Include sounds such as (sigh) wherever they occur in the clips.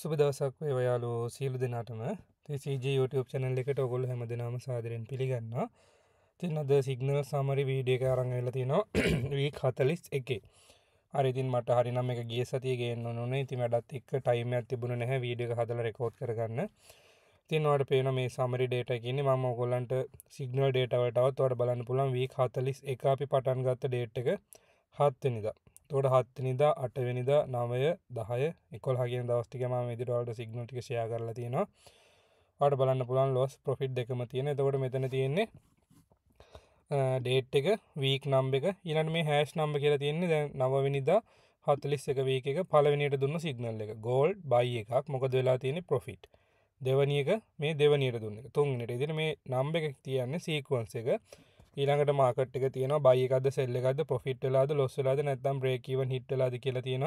සුබ දවසක් වේ ඔයාලු සියලු දෙනාටම තිසිජ YouTube චැනල් එකට ඔගොල් හැම දෙනාම සාදරෙන් පිළිගන්න තින් අද සිගනල් සමරි වීඩියක අරංගල තිනවා වී කතලිස් එක අරිතින් (clears throat) මට හරිනම් එක ගිය සතියගේන්න නොනේ ඉති වැඩත් එක් ටයිම තිබුණ නැහැ වීඩියක හදල රෙකෝඩ් කරගන්න තිනවට පේන මේ සමරි ඩේට කියන ම ඔගොල්ලන්ට සිගනල් ඩේටවටවත් වඩ බලන්න පුළන් වී කතලිස් එක අපි පටන් ගත්ත ඩේට් එක හත්වනිදා තොට හත්තනිදා අටවෙනිදා නමය දහය එකොල්හගේ දවස්ටිකම විදිරවලට සිගනටික ෂයා කරලා තියෙනවා අට බලන්න පුළන් ලොස් පොෆිට් එකම තියෙන තකොට මෙතන තියෙන්නේ ඩේට් එක වීක් නම්බ එක ඉලන් මේ හැස් නම්බ කියලා තියෙන්නේ දැ නවවිනිදා හතලිස් එක වීක එක පලවෙනියට දුන්න සිගනල් එක ගෝල්ඩ් බයි එකක් මොකද වෙලා තියෙන පොෆිට් දෙවනියක මේ දෙවනියට දුන්න තුන්ගනට ඉදින මේ නම්බ එක තියන්නේ සීකුවන්ස එක ඊළඟට මාකට් එක තියෙන බයිකද සෙල්ලකද පොෆිට්ලාද ලොස්සලාද නැත්තම් බ්‍රේකීව හිට්ටලාද කියලා තියෙන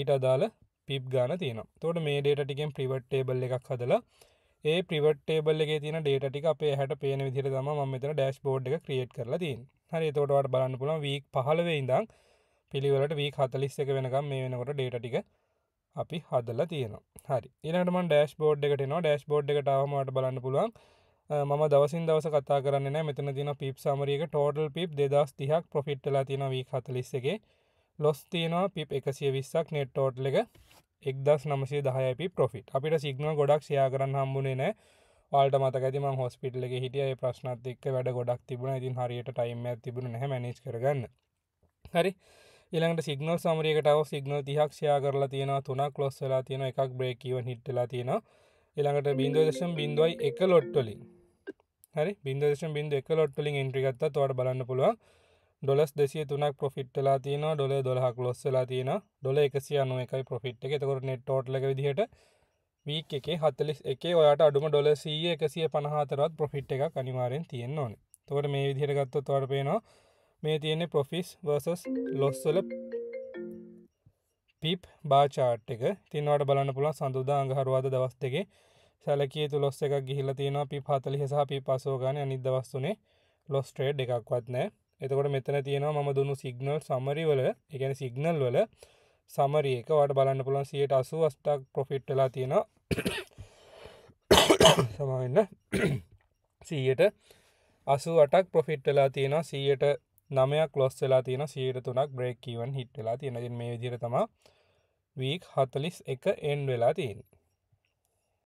ඊට අදාළ පිප් ගාන තියෙන තොට මේ ඩේට ටිකෙන් ප්‍රිවට් ටේබල් එකක් හදලා ඒ ප්‍රිවට් ටේබල් එක තියෙන ඩේට ටික අපේ හැට පේන විදිර තම ම මෙතන ඩෑස් බෝඩ් එක ක්‍රියට් කරලා තින් හරි තෝටවට බලන්න පුළන් වීක් පහලවෙයිඉදං පිළිවලට වී හතලිස් එක වෙනකම් මේ වෙනකොට ඩේට ටික අපි හදලා තියෙන හරි ඉරටම ඩස් බෝඩ් එකට න ඩස් බෝඩ් එකට ාවමට බලන්න පුළුවන් මම දවසින් දවස කතා කරන්න මෙතන තින පිප් සමරියක ටෝඩල් පිප් දෙදස් තිහක් පොෆිට්ටලා තින වී හතලිස්සගේ ලොස් තියනවා පිප් එකසිය විස්සක් නෙට්ටෝට්ල එක එක්දස් නමසේ දහයපි පොෆිට් අපිට සිගන ගොඩක් සයා කරන්න හම්බුණේ නෑ ල්ට මතකතිම හොස්පිටල්ල හිටිය ප්‍රශ්නත් එක්ක වැඩ ගොඩක් තිබුණ ඉතින් හරියට ටයිම් තිබුණ නැ මනිච් කරගන්න හරි ඉළඟට සිගනල් සමරියකටව සිගනල් තිහක්ෂයා කරලා තියෙන තුනක් ලොස්සලා තියෙන එකක් බ්‍රේකීව හිට්ටලා තියෙන ඉළඟට බින්දුවදශම් බින්දුවයි එක ලොට්ටොලින් හරි බින්දේශ බින්ද එක ලොට්ටලින් ඉන්ට්‍රිගත්ත තුවට බලන්න පුළුවන් ඩොලස් දෙසිය තුනක් පොෆිට්ලා තියෙන ඩොල දොලහක් ලොස්සලා තියෙන ඩොල එකසි අනුව එකයි පොෆිට් එක එතකොට නෙට් ටෝට්ලක විදිහට වීක් එකේ හතලිස් එකේ ඔයාට අඩුම ඩොල සීය එකසිය පනහතරත් පොෆිට් එකක් අනිවාරෙන් තියෙන්න්න ඕන තවට මේ විදිහට ගත්තොත් වට පේනවා මේ තියෙන්නේ පොෆිස් වර්සස් ලොස්සල පිප් බාචාට් එක තින්වට බලන්න පුළුවන් සඳුදා අඟහරුවාද දවස් දෙකේ සැලකිය තු ලොස් එකක් ගිහිල තියෙනවා පි පතලිහ සහ පි පසෝ ගන අනිදවස්තුනේ ලොස් ට්‍රේඩ් එකක්වත් නෑ එතකොට මෙතන තියෙනවා ම දුන්නු සිගනල් සමරි වල එකන සිගනල් වල සමරි එක වට බලන්න පුළන් සියට අසු අස්ටක් පොෆිට්ටලා තියෙනවා සමවෙන්න සීයට අසු අටක් පොෆිට් වෙලා තියෙන සීයට නමයක් ලොස් වෙලා තියෙන සීට තුනක් බ්‍රේක්කීවන් හිට් වෙලා තියෙනතින් මේ විදිර තමා වීක් හතලිස් එක එන් වෙලා තියෙන්